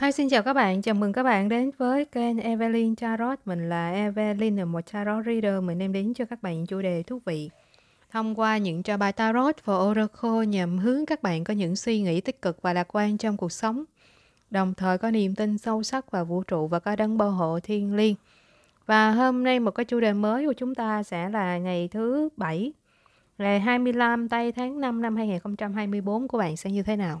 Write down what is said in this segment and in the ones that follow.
Hi, xin chào các bạn. Chào mừng các bạn đến với kênh Evelyn Tarot. Mình là Evelyn, là một tarot reader. Mình đem đến cho các bạn chủ đề thú vị. Thông qua những trò bài tarot và oracle nhằm hướng các bạn có những suy nghĩ tích cực và lạc quan trong cuộc sống. Đồng thời có niềm tin sâu sắc vào vũ trụ và có đấng bảo hộ thiên liêng. Và hôm nay một cái chủ đề mới của chúng ta sẽ là ngày thứ 7, ngày 25 tây tháng 5 năm 2024 của bạn sẽ như thế nào?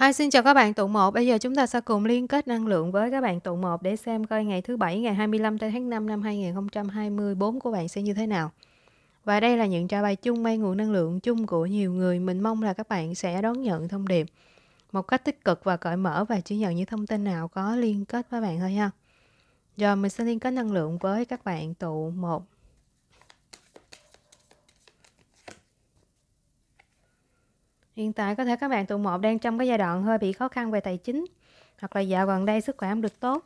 Hi, xin chào các bạn tụ 1. Bây giờ chúng ta sẽ cùng liên kết năng lượng với các bạn tụ 1 để xem coi ngày thứ Bảy, ngày 25 tháng 5 năm 2024 của bạn sẽ như thế nào. Và đây là những trả bài chung may nguồn năng lượng chung của nhiều người. Mình mong là các bạn sẽ đón nhận thông điệp một cách tích cực và cởi mở và chỉ nhận những thông tin nào có liên kết với bạn thôi ha. Rồi mình sẽ liên kết năng lượng với các bạn tụ 1 Hiện tại có thể các bạn tụ một đang trong cái giai đoạn hơi bị khó khăn về tài chính hoặc là dạo gần đây sức khỏe không được tốt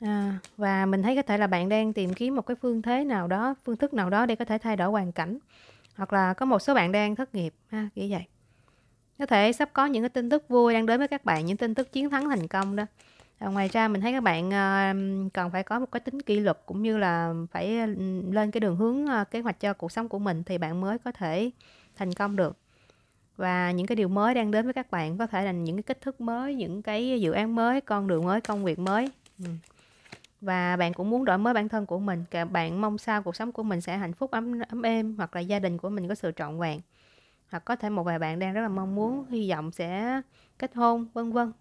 à, và mình thấy có thể là bạn đang tìm kiếm một cái phương thế nào đó phương thức nào đó để có thể thay đổi hoàn cảnh hoặc là có một số bạn đang thất nghiệp ha kiểu vậy có thể sắp có những cái tin tức vui đang đến với các bạn những tin tức chiến thắng thành công đó à, ngoài ra mình thấy các bạn uh, cần phải có một cái tính kỷ luật cũng như là phải ừ, lên cái đường hướng uh, kế hoạch cho cuộc sống của mình thì bạn mới có thể thành công được và những cái điều mới đang đến với các bạn có thể là những cái kích thước mới những cái dự án mới con đường mới công việc mới ừ. và bạn cũng muốn đổi mới bản thân của mình cả bạn mong sao cuộc sống của mình sẽ hạnh phúc ấm ấm êm hoặc là gia đình của mình có sự trọn vẹn hoặc có thể một vài bạn đang rất là mong muốn hy vọng sẽ kết hôn vân vân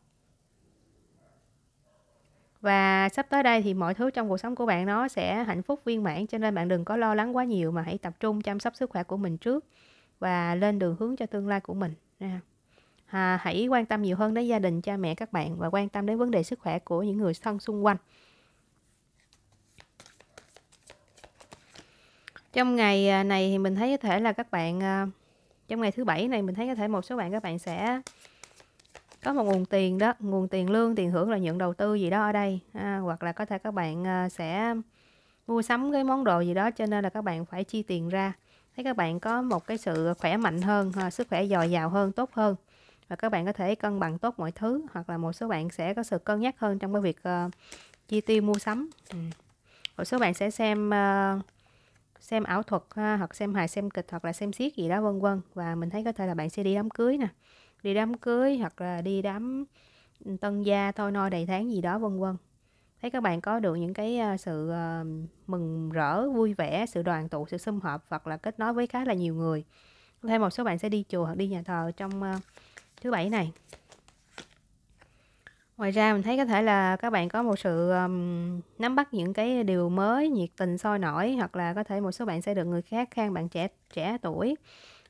và sắp tới đây thì mọi thứ trong cuộc sống của bạn nó sẽ hạnh phúc viên mãn cho nên bạn đừng có lo lắng quá nhiều mà hãy tập trung chăm sóc sức khỏe của mình trước và lên đường hướng cho tương lai của mình nha à, hãy quan tâm nhiều hơn đến gia đình cha mẹ các bạn và quan tâm đến vấn đề sức khỏe của những người thân xung quanh trong ngày à, này thì mình thấy có thể là các bạn à, trong ngày thứ bảy này mình thấy có thể một số bạn các bạn sẽ có một nguồn tiền đó nguồn tiền lương tiền hưởng là nhận đầu tư gì đó ở đây à, hoặc là có thể các bạn à, sẽ mua sắm cái món đồ gì đó cho nên là các bạn phải chi tiền ra để các bạn có một cái sự khỏe mạnh hơn sức khỏe dồi dào hơn tốt hơn và các bạn có thể cân bằng tốt mọi thứ hoặc là một số bạn sẽ có sự cân nhắc hơn trong cái việc uh, chi tiêu mua sắm ừ. một số bạn sẽ xem uh, xem ảo thuật ha, hoặc xem hài xem kịch hoặc là xem xiếc gì đó vân vân và mình thấy có thể là bạn sẽ đi đám cưới nè đi đám cưới hoặc là đi đám tân gia thôi no đầy tháng gì đó vân vân thấy các bạn có được những cái à, sự ờ, mừng rỡ vui vẻ sự đoàn tụ sự xâm hợp hoặc là kết nối với khá là nhiều người thêm một số bạn sẽ đi chùa hoặc đi nhà thờ trong ờ, thứ bảy này ngoài ra mình thấy có thể là các bạn có một sự um, nắm bắt những cái điều mới nhiệt tình sôi nổi hoặc là có thể một số bạn sẽ được người khác khen bạn trẻ trẻ tuổi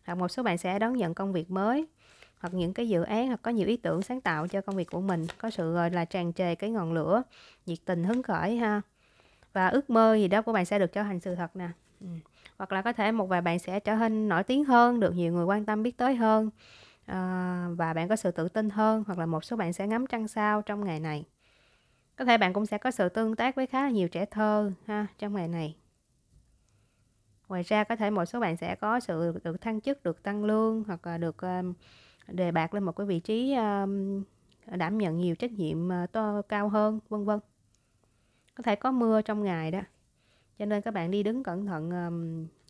hoặc một số bạn sẽ đón nhận công việc mới hoặc những cái dự án hoặc có nhiều ý tưởng sáng tạo cho công việc của mình có sự gọi là tràn trề cái ngọn lửa nhiệt tình hứng khởi ha và ước mơ gì đó của bạn sẽ được trở thành sự thật nè ừ. hoặc là có thể một vài bạn sẽ trở nên nổi tiếng hơn được nhiều người quan tâm biết tới hơn à, và bạn có sự tự tin hơn hoặc là một số bạn sẽ ngắm trăng sao trong ngày này có thể bạn cũng sẽ có sự tương tác với khá là nhiều trẻ thơ ha trong ngày này ngoài ra có thể một số bạn sẽ có sự được thăng chức được tăng lương hoặc là được ờ, đề bạc lên một cái vị trí đảm nhận nhiều trách nhiệm ờ, to cao hơn vân vân có thể có mưa trong ngày đó cho nên các bạn đi đứng cẩn thận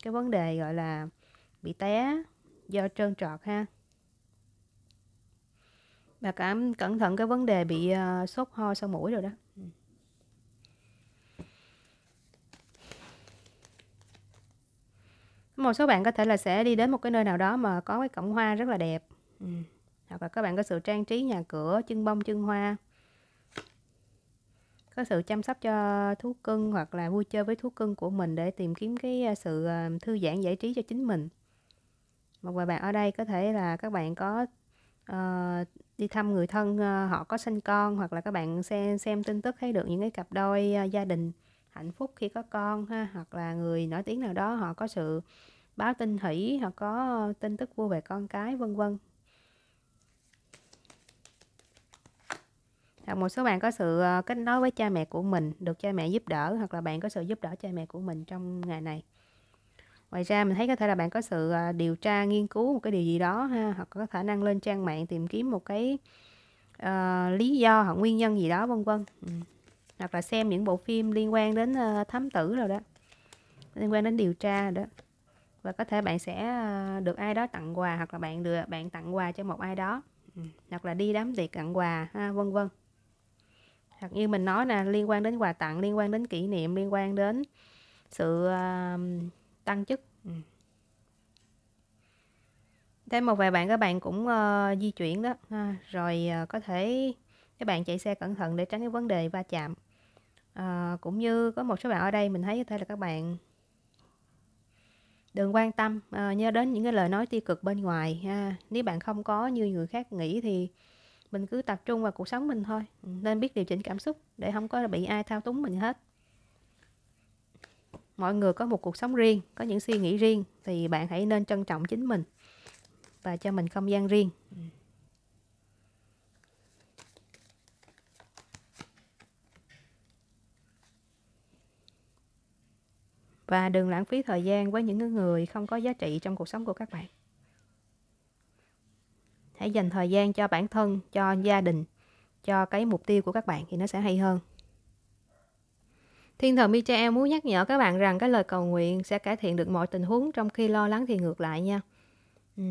cái vấn đề gọi là bị té do trơn trọt ha và cảm cẩn thận cái vấn đề bị ờ, sốt ho sau mũi rồi đó ừ. một số bạn có thể là sẽ đi đến một cái nơi nào đó mà có cái cổng hoa rất là đẹp Ừ. hoặc là các bạn có sự trang trí nhà cửa chân bông chân hoa có sự chăm sóc cho thú cưng hoặc là vui chơi với thú cưng của mình để tìm kiếm cái à, sự à, thư giãn giải trí cho chính mình một vài bạn ở đây có thể là các bạn có uh, đi thăm người thân uh, họ có sinh con hoặc là các bạn xem xem tin tức thấy được những cái cặp đôi uh, gia đình hạnh phúc khi có con ha hoặc là người nổi tiếng nào đó họ có sự báo tin hỷ hoặc có tin tức vui về con cái vân vân hoặc một số bạn có sự ờ, kết nối với cha mẹ của mình được cha mẹ giúp đỡ hoặc là bạn có sự giúp đỡ cha mẹ của mình trong ngày này ngoài ra mình thấy có thể là bạn có sự ờ, điều tra nghiên cứu một cái điều gì đó ha hoặc có khả năng lên trang mạng tìm kiếm một cái uh, lý do hoặc nguyên nhân gì đó vân vân ừ. hoặc là xem những bộ phim liên quan đến uh, thám tử rồi đó liên quan đến điều tra đó và có thể bạn sẽ được ai đó tặng quà hoặc là bạn được bạn tặng quà cho một ai đó ừ. hoặc là đi đám tiệc tặng quà ha, vân vân hoặc như mình nói nè liên quan đến quà tặng liên quan đến kỷ niệm liên quan đến sự uh, tăng chức ừ. thêm một vài bạn các bạn cũng uh, di chuyển đó ha. rồi uh, có thể các bạn chạy xe cẩn thận để tránh cái vấn đề va chạm à, cũng như có một số bạn ở đây mình thấy có thể là các bạn đừng quan tâm à, nhớ đến những cái lời nói tiêu cực bên ngoài ha. nếu bạn không có như người khác nghĩ thì mình cứ tập trung vào cuộc sống mình thôi ừ. nên biết điều chỉnh cảm xúc để không có bị ai thao túng mình hết mọi người có một cuộc sống riêng có những suy nghĩ riêng thì bạn hãy nên trân trọng chính mình và cho mình không gian riêng ừ. và đừng lãng phí thời gian với những người không có giá trị trong cuộc sống của các bạn hãy dành thời gian cho bản thân cho gia đình cho cái mục tiêu của các bạn thì nó sẽ hay hơn Thiên thần Michael muốn nhắc nhở các bạn rằng cái lời cầu nguyện sẽ cải thiện được mọi tình huống trong khi lo lắng thì ngược lại nha. Ừ.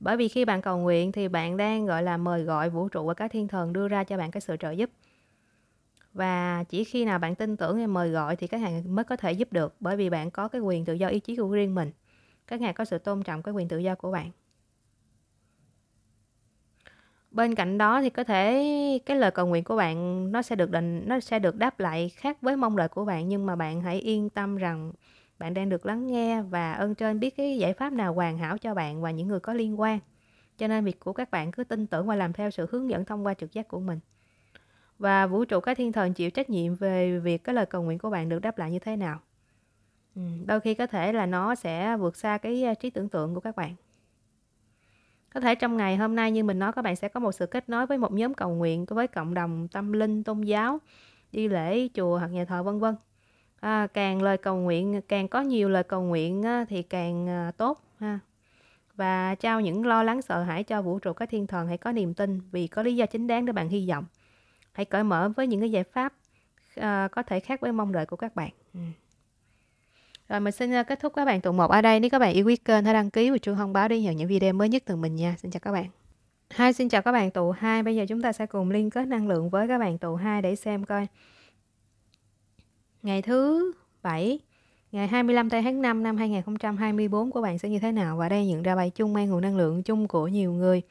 Bởi vì khi bạn cầu nguyện thì bạn đang gọi là mời gọi vũ trụ và các thiên thần đưa ra cho bạn cái sự trợ giúp. Và chỉ khi nào bạn tin tưởng hay mời gọi thì các hàng mới có thể giúp được bởi vì bạn có cái quyền tự do ý chí của riêng mình. Các ngài có sự tôn trọng cái quyền tự do của bạn bên cạnh đó thì có thể cái lời cầu nguyện của bạn nó sẽ được định nó sẽ được đáp lại khác với mong đợi của bạn nhưng mà bạn hãy yên tâm rằng bạn đang được lắng nghe và ơn trên biết cái giải pháp nào hoàn hảo cho bạn và những người có liên quan cho nên việc của các bạn cứ tin tưởng và làm theo sự hướng dẫn thông qua trực giác của mình và vũ trụ các thiên thần chịu trách nhiệm về việc cái lời cầu nguyện của bạn được đáp lại như thế nào ừ, đôi khi có thể là nó sẽ vượt xa cái à, trí tưởng tượng của các bạn có thể trong ngày hôm nay như mình nói các bạn sẽ có một sự kết nối với một nhóm cầu nguyện với cộng đồng tâm linh tôn giáo đi lễ chùa hoặc nhà thờ vân vân à, càng lời cầu nguyện càng có nhiều lời cầu nguyện thì càng à, tốt ha và trao những lo lắng sợ hãi cho vũ trụ các thiên thần hãy có niềm tin vì có lý do chính đáng để bạn hy vọng hãy cởi mở với những cái giải pháp uh, có thể khác với mong đợi của các bạn ừ. Rồi mình xin ờ, kết thúc các bạn tuần 1 ở đây. Nếu các bạn yêu quý kênh hãy đăng ký và chuông thông báo để nhận những video mới nhất từ mình nha. Xin chào các bạn. Hai xin chào các bạn tụ 2. Bây giờ chúng ta sẽ cùng liên kết năng lượng với các bạn tụ 2 để xem coi. Ngày thứ 7 ngày 25 tháng 5 năm 2024 của bạn sẽ như thế nào và đây nhận ra bài chung mang nguồn năng lượng chung của nhiều người.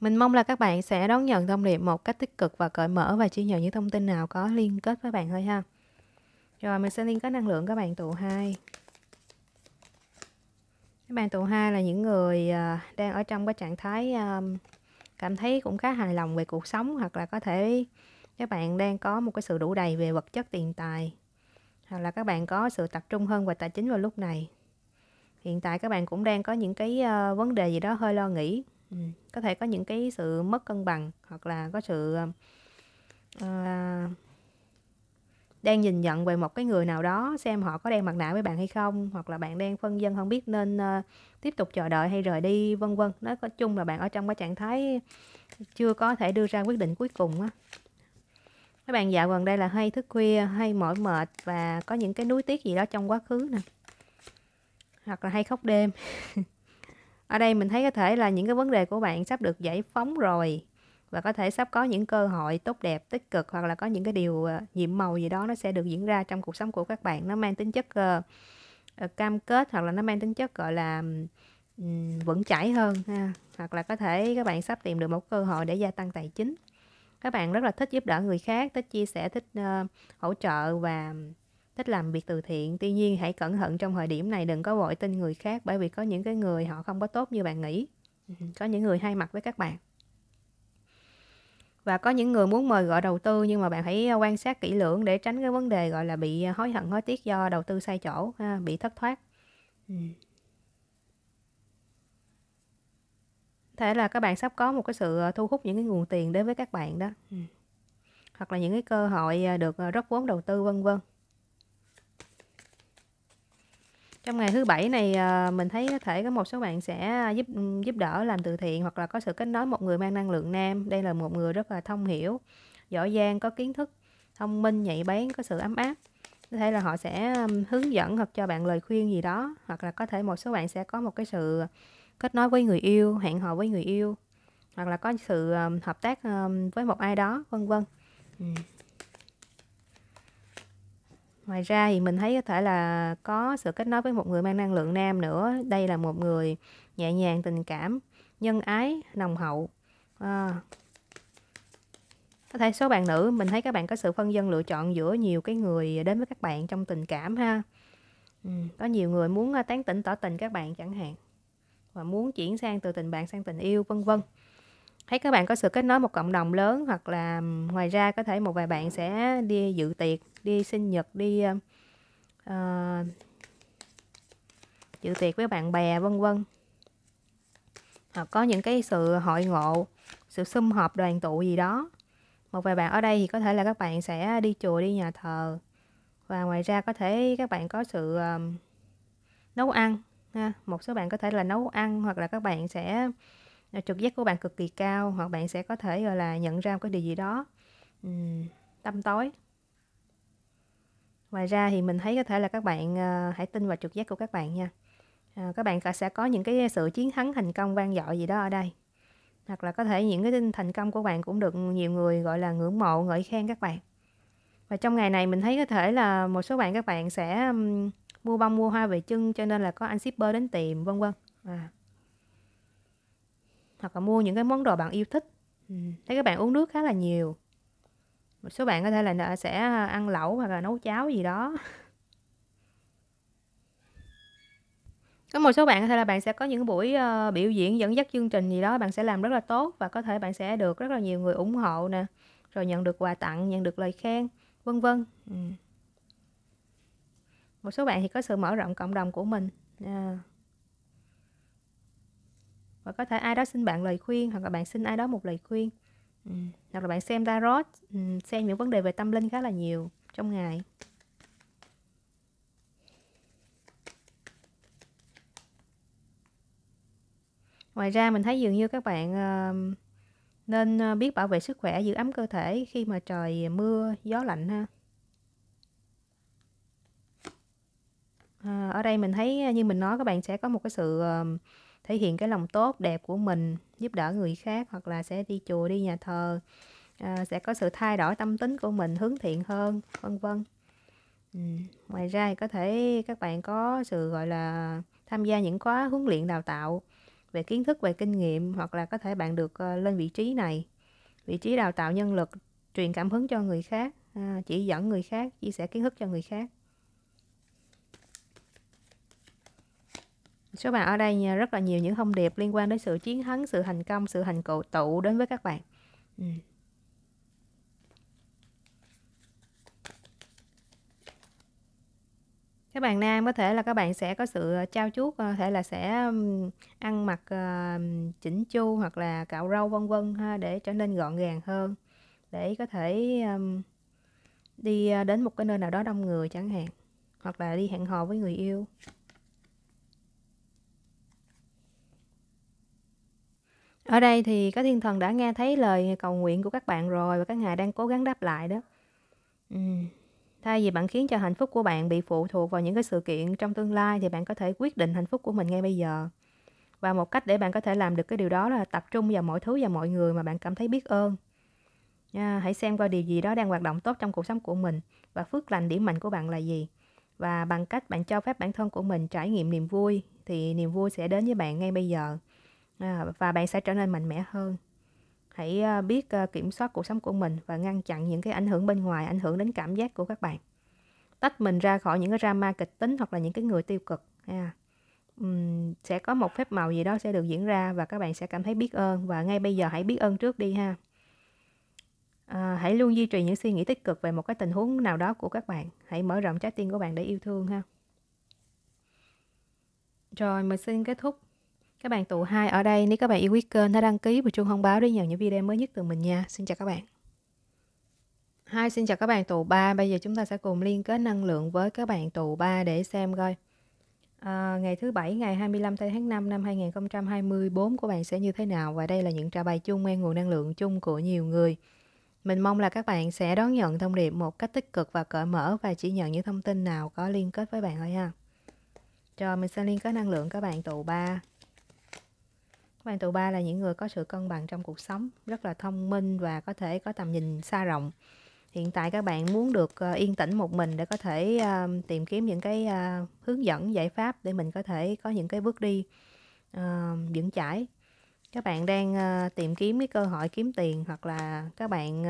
Mình mong là các bạn sẽ đón nhận thông điệp một cách tích cực và cởi mở và chia nhận những thông tin nào có liên kết với bạn thôi ha. Rồi mình sẽ liên kết năng lượng các bạn tụ 2 Các bạn tụ 2 là những người à, đang ở trong cái trạng thái à, cảm thấy cũng khá hài lòng về cuộc sống hoặc là có thể các bạn đang có một cái sự đủ đầy về vật chất tiền tài hoặc là các bạn có sự tập trung hơn về tài chính vào lúc này hiện tại các bạn cũng đang có những cái à, vấn đề gì đó hơi lo nghĩ ừ, có thể có những cái sự mất cân bằng hoặc là có sự uh, đang nhìn nhận về một cái người nào đó xem họ có đang mặt nạ với bạn hay không hoặc là bạn đang phân dân không biết nên uh, tiếp tục chờ đợi hay rời đi vân vân nói có chung là bạn ở trong cái trạng thái chưa có thể đưa ra quyết định cuối cùng á các bạn dạo gần đây là hay thức khuya hay mỏi mệt và có những cái nuối tiếc gì đó trong quá khứ nè hoặc là hay khóc đêm ở đây mình thấy có thể là những cái vấn đề của bạn sắp được giải phóng rồi và có thể sắp có những cơ hội tốt đẹp tích cực hoặc là có những cái điều ờ, nhiệm màu gì đó nó sẽ được diễn ra trong cuộc sống của các bạn nó mang tính chất ờ, ờ, cam kết hoặc là nó mang tính chất gọi là vững chãi hơn ha hoặc là có thể các bạn sắp tìm được một cơ hội để gia tăng tài chính các bạn rất là thích giúp đỡ người khác thích chia sẻ thích hỗ trợ và thích làm việc từ thiện tuy nhiên hãy cẩn thận trong thời điểm này đừng có vội tin người khác bởi vì có những cái người họ không có tốt như bạn nghĩ có những người hay mặt với các bạn và có những người muốn mời gọi đầu tư nhưng mà bạn hãy ờ, quan sát kỹ lưỡng để tránh cái vấn đề gọi là bị ờ, hối hận hối tiếc do đầu tư sai chỗ ha, bị thất thoát ừ. thể là các bạn sắp có một cái sự ờ, thu hút những cái nguồn tiền đến với các bạn đó ừ. hoặc là những cái cơ hội được rót vốn đầu tư vân vân trong ngày thứ bảy này ờ, mình thấy có thể có một số bạn sẽ ờ, giúp ừ, giúp đỡ làm từ thiện hoặc là có sự kết nối một người mang năng lượng nam đây là một người rất là thông hiểu giỏi giang có kiến thức thông minh nhạy bén có sự ấm áp có thể là họ sẽ hướng dẫn hoặc cho bạn lời khuyên gì đó hoặc là có thể một số bạn sẽ có một cái sự kết nối với người yêu hẹn hò với người yêu hoặc là có sự hợp tác với một ai đó vân vân ừ ngoài ra thì mình thấy có thể là có sự kết nối với một người mang năng lượng nam nữa đây là một người nhẹ nhàng tình cảm nhân ái nồng hậu à. có thể số bạn nữ mình thấy các bạn có sự phân dân lựa chọn giữa nhiều cái người đến với các bạn trong tình cảm ha ừ. có nhiều người muốn à, tán tỉnh tỏ tình các bạn chẳng hạn và muốn chuyển sang từ tình bạn sang tình yêu vân vân thấy các bạn có sự kết nối một cộng đồng lớn hoặc là ngoài ra có thể một vài bạn sẽ đi dự tiệc đi sinh nhật đi uh, dự tiệc với bạn bè vân vân hoặc có những cái sự hội ngộ sự sum họp đoàn tụ gì đó một vài bạn ở đây thì có thể là các bạn sẽ đi chùa đi nhà thờ và ngoài ra có thể các bạn có sự um, nấu ăn ha một số bạn có thể là nấu ăn hoặc là các bạn sẽ trực giác của bạn cực kỳ cao hoặc bạn sẽ có thể gọi là nhận ra một cái điều gì đó tâm tối ngoài ra thì mình thấy có thể là các bạn ờ, hãy tin vào trực giác của các bạn nha ờ, các bạn sẽ có những cái sự chiến thắng thành công vang dội gì đó ở đây hoặc là có thể những cái thành công của bạn cũng được nhiều người gọi là ngưỡng mộ ngợi khen các bạn và trong ngày này mình thấy có thể là một số bạn các bạn sẽ mua bông mua hoa về chân cho nên là có anh shipper đến tìm vân vân à hoặc là mua những cái món đồ bạn yêu thích ừ, thấy các bạn uống nước khá là nhiều một số bạn có thể là sẽ à, ăn lẩu hoặc là nấu cháo gì đó có một số bạn có thể là bạn sẽ có những buổi ờ, biểu diễn dẫn dắt chương trình gì đó bạn sẽ làm rất là tốt và có thể bạn sẽ được rất là nhiều người ủng hộ nè rồi nhận được quà tặng nhận được lời khen vân vân ừ. một số bạn thì có sự mở rộng cộng đồng của mình yeah. À và có thể ai đó xin bạn lời khuyên hoặc là bạn xin ai đó một lời khuyên ừ. hoặc là bạn xem tarot ừ, xem những vấn đề về tâm linh khá là nhiều trong ngày ngoài ra mình thấy dường như các bạn uh, nên ờ, biết bảo vệ sức khỏe giữ ấm cơ thể khi mà trời mưa gió lạnh ha à, ở đây mình thấy như mình nói các bạn sẽ có một cái sự uh, thể hiện cái lòng tốt đẹp của mình giúp đỡ người khác hoặc là sẽ đi chùa đi nhà thờ à, sẽ có sự thay đổi tâm tính của mình hướng thiện hơn vân vân ừ. ngoài ra có thể các bạn có sự gọi là tham gia những khóa huấn luyện đào tạo về kiến thức về kinh nghiệm hoặc là có thể bạn được ờ, lên vị trí này vị trí đào tạo nhân lực truyền cảm hứng cho người khác à, chỉ dẫn người khác chia sẻ kiến thức cho người khác Số bạn ở đây rất là nhiều những thông điệp liên quan đến sự chiến thắng, sự thành công, sự thành cựu tụ đến với các bạn. Ừ. các bạn nam có thể là các bạn sẽ có sự ờ, trao chuốt có ờ, thể là sẽ ăn mặc ờ, chỉnh chu hoặc là cạo râu vân vân ha để trở nên gọn gàng hơn để có thể đi đến một cái nơi nào đó đông người chẳng hạn hoặc là đi hẹn hò với người yêu Ở đây thì các thiên thần đã nghe thấy lời cầu nguyện của các bạn rồi và các ngài đang cố gắng đáp lại đó. Ừ. Thay vì bạn khiến cho hạnh phúc của bạn bị phụ thuộc vào những cái sự kiện trong tương lai thì bạn có thể quyết định hạnh phúc của mình ngay bây giờ. Và một cách để bạn có thể làm được cái điều đó là tập trung vào mọi thứ và mọi người mà bạn cảm thấy biết ơn. À, hãy xem qua điều gì đó đang hoạt động tốt trong cuộc sống của mình và phước lành điểm mạnh của bạn là gì. Và bằng cách bạn cho phép bản thân của mình trải nghiệm niềm vui thì niềm vui sẽ đến với bạn ngay bây giờ à, và bạn sẽ trở nên mạnh mẽ hơn hãy à, biết à, kiểm soát cuộc sống của mình và ngăn chặn những cái ảnh hưởng bên ngoài ảnh hưởng đến cảm giác của các bạn tách mình ra khỏi những cái drama kịch tính hoặc là những cái người tiêu cực à, um, sẽ có một phép màu gì đó sẽ được diễn ra và các bạn sẽ cảm thấy biết ơn và ngay bây giờ hãy biết ơn trước đi ha à, hãy luôn duy trì những suy nghĩ tích cực về một cái tình huống nào đó của các bạn hãy mở rộng trái tim của bạn để yêu thương ha rồi mình xin kết thúc các bạn tụ hai ở đây, nếu các bạn yêu quý kênh, hãy đăng ký và chuông thông báo để nhận những video mới nhất từ mình nha. Xin chào các bạn. hai xin chào các bạn tụ ba Bây giờ chúng ta sẽ cùng liên kết năng lượng với các bạn tụ ba để xem coi. À, ngày thứ Bảy, ngày 25 tháng 5 năm 2024 của bạn sẽ như thế nào? Và đây là những trả bài chung mang nguồn năng lượng chung của nhiều người. Mình mong là các bạn sẽ đón nhận thông điệp một cách tích cực và cởi mở và chỉ nhận những thông tin nào có liên kết với bạn thôi ha. Rồi, mình sẽ liên kết năng lượng các bạn tụ 3 bạn tụ ba là những người có sự cân bằng trong cuộc sống rất là thông minh và có thể có tầm nhìn xa rộng hiện tại các bạn muốn được ờ, yên tĩnh một mình để có thể ờ, tìm kiếm những cái ờ, hướng dẫn giải pháp để mình có thể có những cái bước đi uh, vững chãi các bạn đang tìm kiếm cái cơ hội kiếm tiền hoặc là các bạn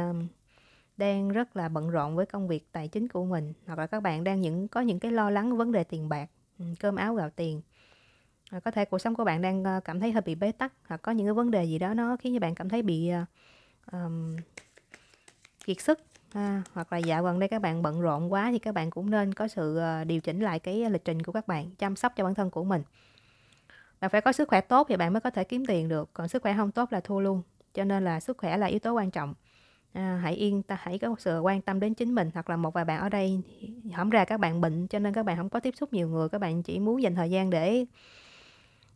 đang rất là bận rộn với công việc tài chính của mình hoặc là các bạn đang những có những cái lo lắng vấn đề tiền bạc ừ, cơm áo gạo tiền có thể cuộc sống của bạn đang ờ, cảm thấy hơi bị bế tắc hoặc có những cái vấn đề gì đó nó khiến cho bạn cảm thấy bị um, kiệt sức à, hoặc là dạo gần đây các bạn bận rộn quá thì các bạn cũng nên có sự ờ, điều chỉnh lại cái lịch trình của các bạn chăm sóc cho bản thân của mình bạn phải có sức khỏe tốt thì bạn mới có thể kiếm tiền được còn sức khỏe không tốt là thua luôn cho nên là sức khỏe là yếu tố quan trọng à, hãy yên ta hãy có sự quan tâm đến chính mình hoặc là một vài bạn ở đây hỏng ra các bạn bệnh cho nên các bạn không có tiếp xúc nhiều người các bạn chỉ muốn dành thời gian để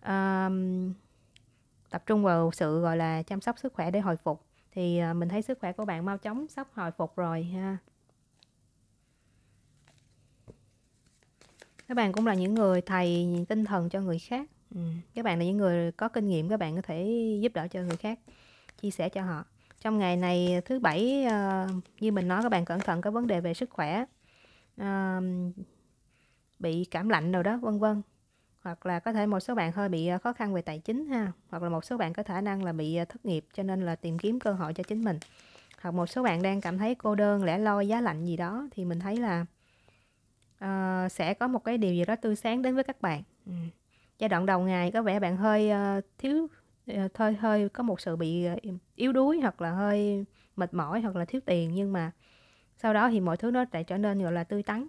um, tập trung vào sự gọi là chăm sóc sức khỏe để hồi phục thì uh, mình thấy sức khỏe của bạn mau chóng sắp hồi phục rồi ha các bạn cũng là những người thầy tinh thần cho người khác ừ. các bạn là những người có kinh nghiệm các bạn có thể giúp đỡ cho người khác chia sẻ cho họ trong ngày này thứ bảy uh, như mình nói các bạn cẩn thận các vấn đề về sức khỏe uh, bị cảm lạnh rồi đó vân vân hoặc là có thể một số bạn hơi bị ờ, khó khăn về tài chính ha hoặc là một số bạn có khả năng là bị ờ, thất nghiệp cho nên là tìm kiếm cơ hội cho chính mình hoặc một số bạn đang cảm thấy cô đơn lẻ loi giá lạnh gì đó thì mình thấy là uh, sẽ có một cái điều gì đó tươi sáng đến với các bạn ừ. giai đoạn đầu ngày có vẻ bạn hơi uh, thiếu uh, hơi hơi có một sự bị yếu đuối hoặc là hơi mệt mỏi hoặc là thiếu tiền nhưng mà sau đó thì mọi thứ nó lại trở nên gọi là tươi tắn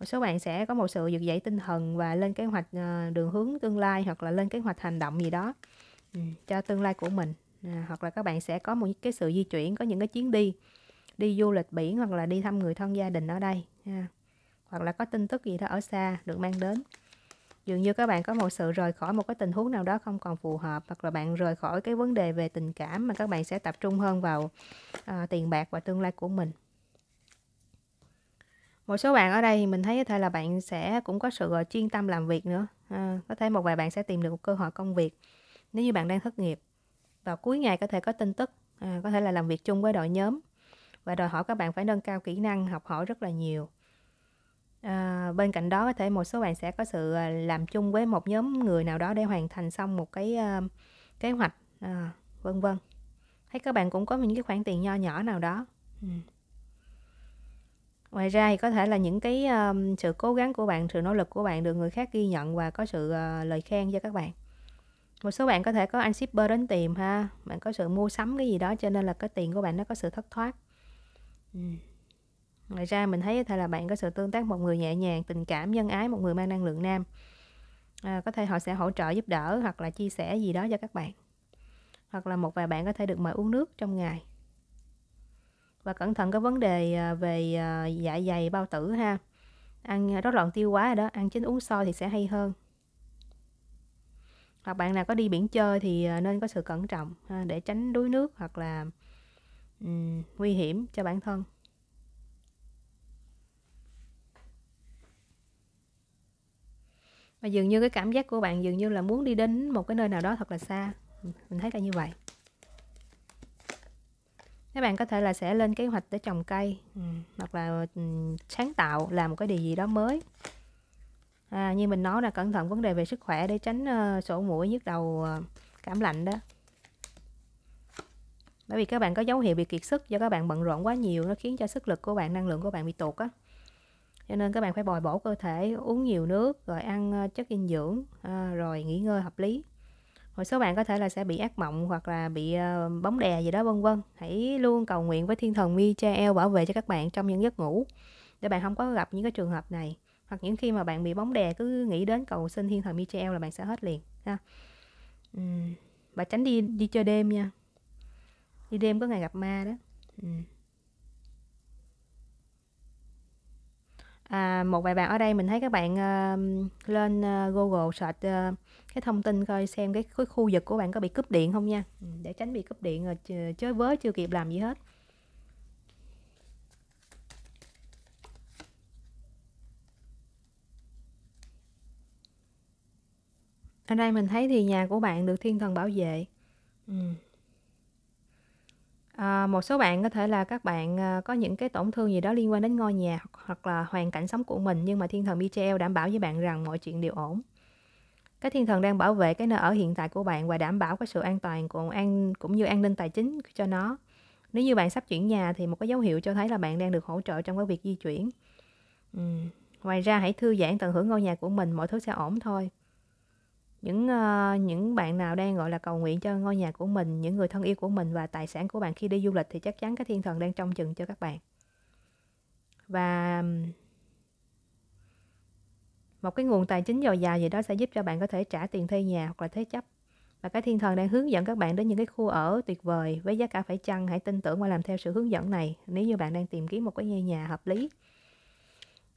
một số bạn sẽ có một sự vực dậy tinh thần và lên kế hoạch ờ, đường hướng tương lai hoặc là lên kế hoạch hành động gì đó ừ, cho tương lai của mình à, hoặc là các bạn sẽ có một cái sự di chuyển có những cái chuyến đi đi du lịch biển hoặc là đi thăm người thân gia đình ở đây hoặc là có tin tức gì đó ở xa được mang đến dường như các bạn có một sự rời khỏi một cái tình huống nào đó không còn phù hợp hoặc là bạn rời khỏi cái vấn đề về tình cảm mà các bạn sẽ tập trung hơn vào à, tiền bạc và tương lai của mình một số bạn ở đây thì mình thấy có thể là bạn sẽ cũng có sự chuyên tâm làm việc nữa à, có thể một vài bạn sẽ tìm được một cơ hội công việc nếu như bạn đang thất nghiệp vào cuối ngày có thể có tin tức à, có thể là làm việc chung với đội nhóm và đòi hỏi các bạn phải nâng cao kỹ năng học hỏi rất là nhiều à, bên cạnh đó có thể một số bạn sẽ có sự à, làm chung với một nhóm người nào đó để hoàn thành xong một cái uh, kế hoạch à, vân vân thấy các bạn cũng có những cái khoản tiền nho nhỏ nào đó ừ ngoài ra thì có thể là những cái um, sự cố gắng của bạn sự nỗ lực của bạn được người khác ghi nhận và có sự uh, lời khen cho các bạn một số bạn có thể có anh shipper đến tìm ha bạn có sự mua sắm cái gì đó cho nên là cái tiền của bạn nó có sự thất thoát ừ. ngoài ra mình thấy có thể là bạn có sự tương tác một người nhẹ nhàng tình cảm nhân ái một người mang năng lượng nam à, có thể họ sẽ hỗ trợ giúp đỡ hoặc là chia sẻ gì đó cho các bạn hoặc là một vài bạn có thể được mời uống nước trong ngày và cẩn thận cái vấn đề à, về à, dạ dày bao tử ha ăn rối loạn tiêu quá rồi đó ăn chín uống soi thì sẽ hay hơn hoặc bạn nào có đi biển chơi thì à, nên có sự cẩn trọng ha, để tránh đuối nước hoặc là um, nguy hiểm cho bản thân và dường như cái cảm giác của bạn dường như là muốn đi đến một cái nơi nào đó thật là xa mình thấy là như vậy các bạn có thể là sẽ lên kế hoạch để trồng cây ừ. hoặc là ừ, sáng tạo làm một cái điều gì đó mới à, như mình nói là cẩn thận vấn đề về sức khỏe để tránh uh, sổ mũi nhức đầu uh, cảm lạnh đó bởi vì các bạn có dấu hiệu bị kiệt sức do các bạn bận rộn quá nhiều nó khiến cho sức lực của bạn năng lượng của bạn bị tụt á cho nên các bạn phải bồi bổ cơ thể uống nhiều nước rồi ăn ờ, chất dinh dưỡng rồi nghỉ ngơi hợp lý một số bạn có thể là sẽ bị ác mộng hoặc là bị ờ, bóng đè gì đó vân vân hãy luôn cầu nguyện với thiên thần Michael bảo vệ cho các bạn trong những giấc ngủ để bạn không có gặp những cái trường hợp này hoặc những khi mà bạn bị bóng đè cứ nghĩ đến cầu xin thiên thần Michael là bạn sẽ hết liền ha và tránh đi đi chơi đêm nha đi đêm có ngày gặp ma đó ừ. À, một vài bạn ở đây mình thấy các bạn uh, lên uh, Google search uh, cái thông tin coi xem cái, cái khu vực của bạn có bị cúp điện không nha ừ, để tránh bị cúp điện rồi chơi với chưa kịp làm gì hết ở đây mình thấy thì nhà của bạn được thiên thần bảo vệ ừ. À, một số bạn có thể là các bạn ờ, có những cái tổn thương gì đó liên quan đến ngôi nhà hoặc, hoặc là hoàn cảnh sống của mình nhưng mà thiên thần Michael đảm bảo với bạn rằng mọi chuyện đều ổn. Cái thiên thần đang bảo vệ cái nơi ở hiện tại của bạn và đảm bảo cái sự an toàn của an cũng như an ninh tài chính cho nó. Nếu như bạn sắp chuyển nhà thì một cái dấu hiệu cho thấy là bạn đang được hỗ trợ trong cái việc di chuyển. Ừ. Ngoài ra hãy thư giãn tận hưởng ngôi nhà của mình, mọi thứ sẽ ổn thôi những ờ, những bạn nào đang gọi là cầu nguyện cho ngôi nhà của mình những người thân yêu của mình và tài sản của bạn khi đi du lịch thì chắc chắn cái thiên thần đang trông chừng cho các bạn và một cái nguồn tài chính dồi dào gì đó sẽ giúp cho bạn có thể trả tiền thuê nhà hoặc là thế chấp và cái thiên thần đang hướng dẫn các bạn đến những cái khu ở tuyệt vời với giá cả phải chăng hãy tin tưởng và làm theo sự hướng dẫn này nếu như bạn đang tìm kiếm một cái ngôi nhà hợp lý